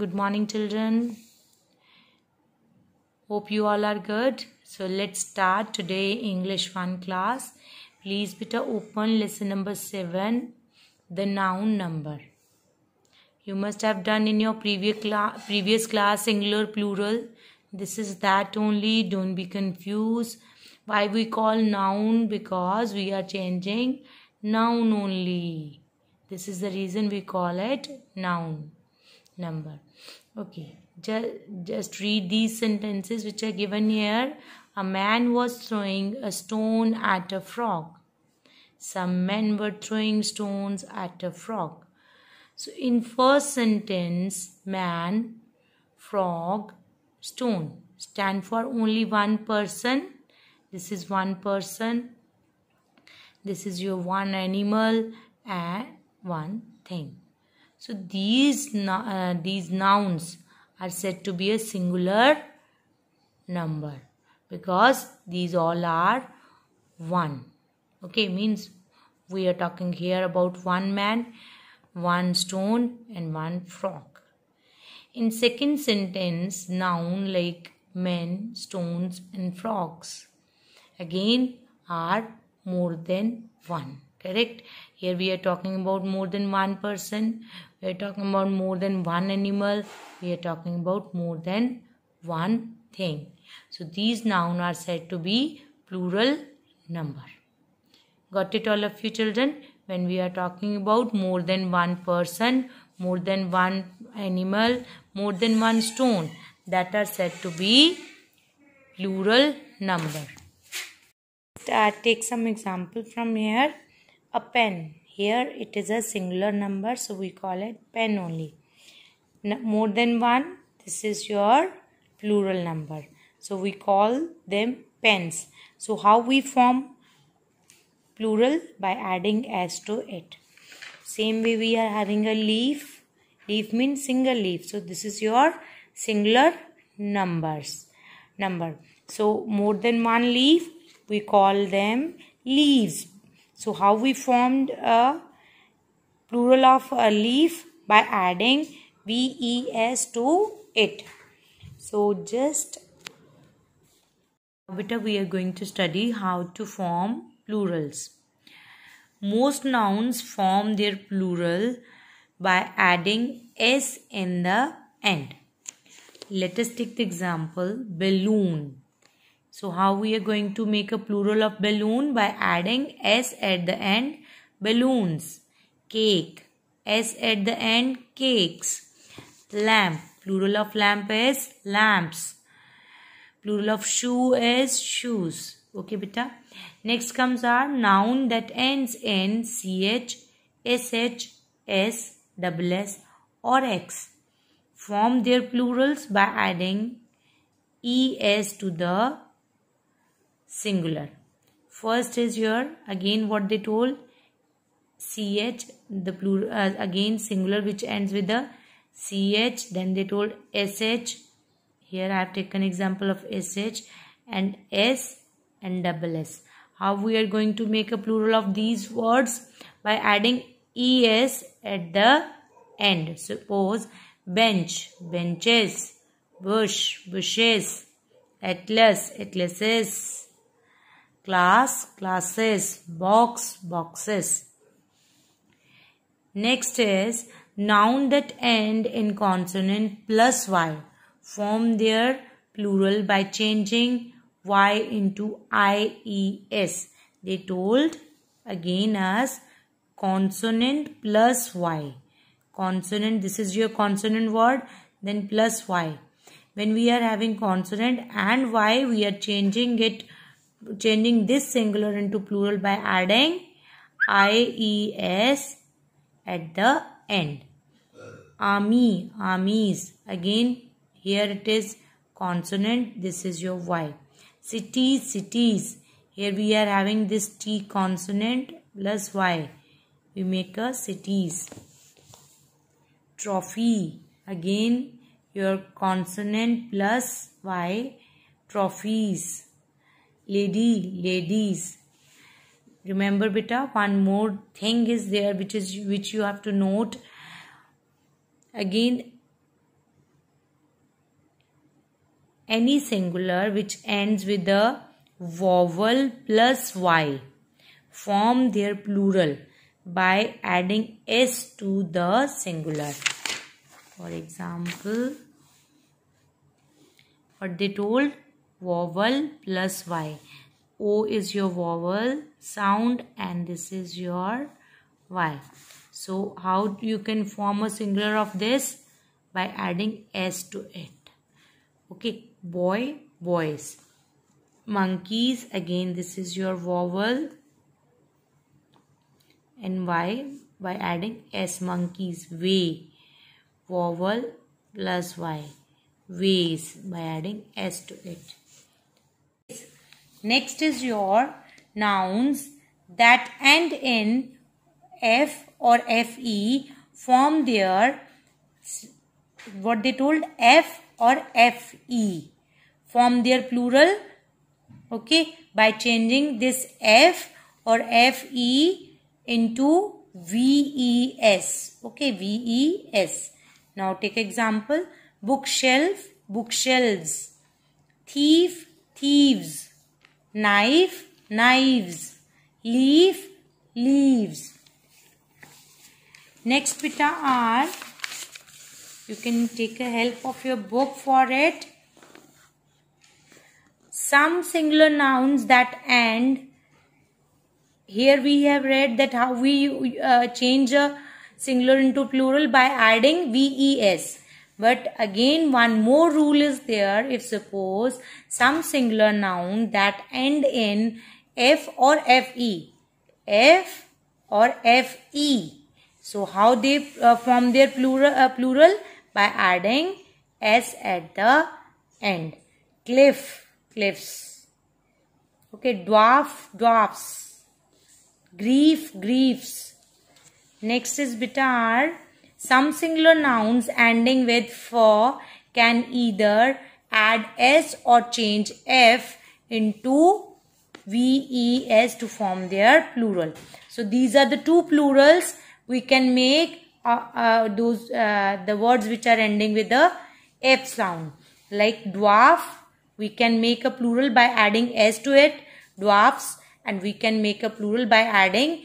Good morning, children. Hope you all are good. So let's start today English 1 class. Please Peter, open lesson number 7 the noun number. You must have done in your previous class previous class singular plural. This is that only don't be confused. Why we call noun because we are changing noun only. This is the reason we call it noun number okay just, just read these sentences which are given here a man was throwing a stone at a frog some men were throwing stones at a frog so in first sentence man frog stone stand for only one person this is one person this is your one animal and one thing so these, uh, these nouns are said to be a singular number because these all are one. Okay, means we are talking here about one man, one stone and one frog. In second sentence, noun like men, stones and frogs again are more than one correct here we are talking about more than one person we are talking about more than one animal we are talking about more than one thing so these noun are said to be plural number got it all of you children when we are talking about more than one person more than one animal more than one stone that are said to be plural number take some example from here a pen here it is a singular number so we call it pen only more than one this is your plural number so we call them pens so how we form plural by adding s to it same way we are having a leaf leaf means single leaf so this is your singular numbers number so more than one leaf we call them leaves so how we formed a plural of a leaf by adding VES to it. So just later we are going to study how to form plurals. Most nouns form their plural by adding S in the end. Let us take the example balloon. So how we are going to make a plural of balloon by adding s at the end balloons, cake, s at the end cakes, lamp, plural of lamp is lamps, plural of shoe is shoes. Okay, beta. Next comes our noun that ends in ch, sh, s, double s or x. Form their plurals by adding es to the singular first is your again what they told ch the plural uh, again singular which ends with the ch then they told sh here i have taken example of sh and s and double s how we are going to make a plural of these words by adding es at the end suppose bench benches bush bushes atlas atlases class, classes, box, boxes. Next is noun that end in consonant plus y. Form their plural by changing y into ies. They told again as consonant plus y. Consonant, this is your consonant word, then plus y. When we are having consonant and y, we are changing it changing this singular into plural by adding ies at the end. Army, amis. Again, here it is consonant. This is your Y. Cities, cities. Here we are having this T consonant plus Y. We make a cities. Trophy. Again, your consonant plus Y. Trophies lady ladies remember beta one more thing is there which is which you have to note again any singular which ends with a vowel plus y form their plural by adding s to the singular for example what they told vowel plus y o is your vowel sound and this is your y so how you can form a singular of this by adding s to it okay boy boys monkeys again this is your vowel and y by adding s monkeys way vowel plus y ways by adding s to it Next is your nouns that end in F or FE form their what they told F or FE form their plural okay by changing this F or FE into VES okay VES now take example bookshelf bookshelves thief thieves knife, knives, leaf, leaves. Next beta are, you can take a help of your book for it. Some singular nouns that end. Here we have read that how we uh, change a singular into plural by adding VES. But again one more rule is there if suppose some singular noun that end in F or FE. F or FE. So how they uh, form their plural, uh, plural? By adding S at the end. Cliff, cliffs. Okay, dwarf, dwarfs. Grief, griefs. Next is bitter. Some singular nouns ending with for can either add s or change f into ves to form their plural. So these are the two plurals we can make uh, uh, those uh, the words which are ending with the f sound like dwarf we can make a plural by adding s to it dwarfs and we can make a plural by adding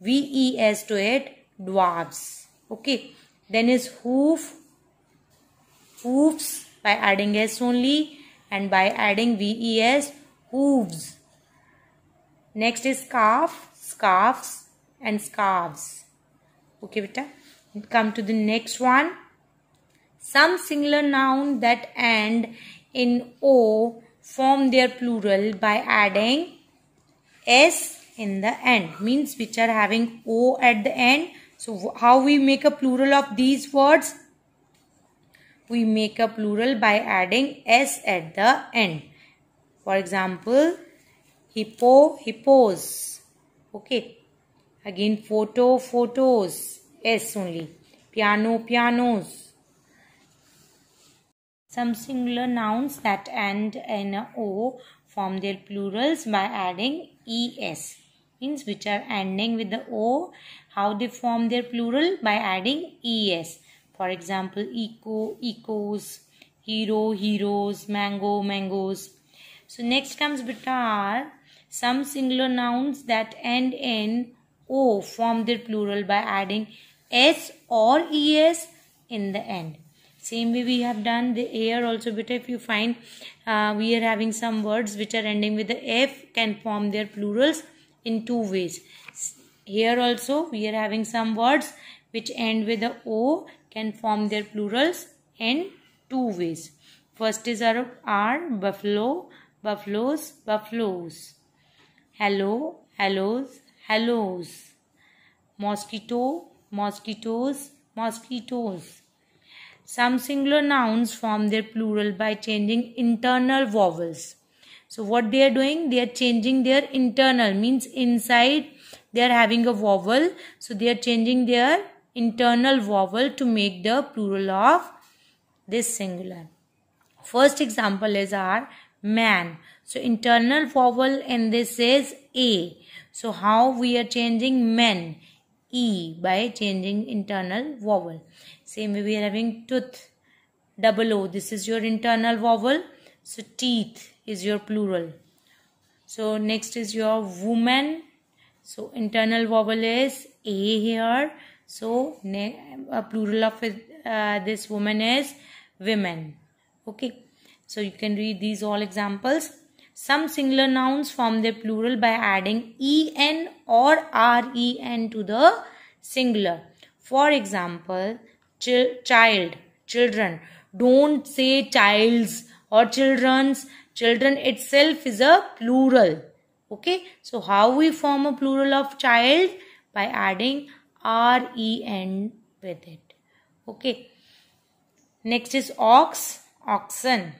ves to it dwarves okay then is hoof hoofs by adding s only and by adding ves hooves next is calf scarves and scarves okay beta come to the next one some singular noun that end in o form their plural by adding s in the end means which are having o at the end so how we make a plural of these words? We make a plural by adding s at the end. For example, hippo, hippos. Okay. Again, photo, photos. S only. Piano, pianos. Some singular nouns that end in o form their plurals by adding es means which are ending with the o how they form their plural by adding es for example eco ecos hero heroes mango mangoes so next comes beta some singular nouns that end in o form their plural by adding s or es in the end same way we have done the air also beta if you find uh, we are having some words which are ending with the f can form their plurals in two ways here also we are having some words which end with the o can form their plurals in two ways first is our r buffalo buffaloes buffaloes hello hellos hellos mosquito mosquitoes mosquitoes some singular nouns form their plural by changing internal vowels so what they are doing? They are changing their internal means inside they are having a vowel. So they are changing their internal vowel to make the plural of this singular. First example is our man. So internal vowel and this is a. So how we are changing men? E by changing internal vowel. Same way we are having tooth double O. This is your internal vowel. So teeth is your plural so next is your woman so internal vowel is a here so a plural of uh, this woman is women okay so you can read these all examples some singular nouns form their plural by adding en or ren to the singular for example ch child children don't say childs or children's Children itself is a plural. Okay. So how we form a plural of child? By adding R-E-N with it. Okay. Next is ox, oxen.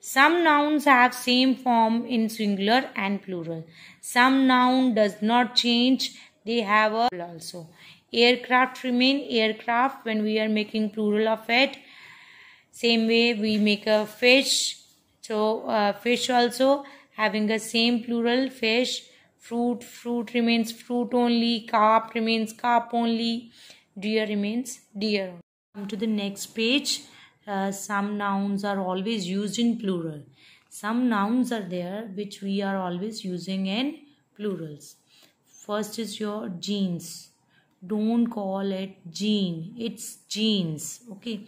Some nouns have same form in singular and plural. Some noun does not change. They have a also. Aircraft remain aircraft when we are making plural of it same way we make a fish so uh, fish also having a same plural fish fruit fruit remains fruit only carp remains carp only deer remains deer come to the next page uh, some nouns are always used in plural some nouns are there which we are always using in plurals first is your jeans don't call it gene. it's jeans okay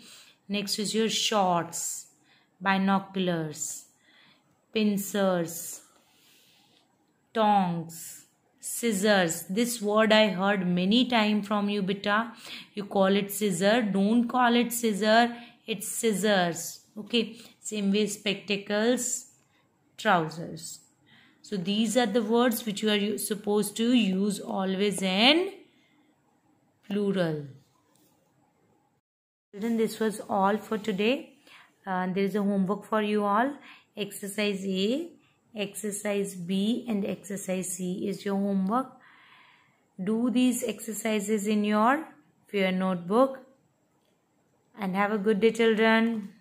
Next is your shorts, binoculars, pincers, tongs, scissors. This word I heard many time from you beta. You call it scissor. Don't call it scissor. It's scissors. Okay. Same way spectacles, trousers. So these are the words which you are supposed to use always in plural. Children, this was all for today. Uh, there is a homework for you all. Exercise A, exercise B and exercise C is your homework. Do these exercises in your fair notebook. And have a good day children.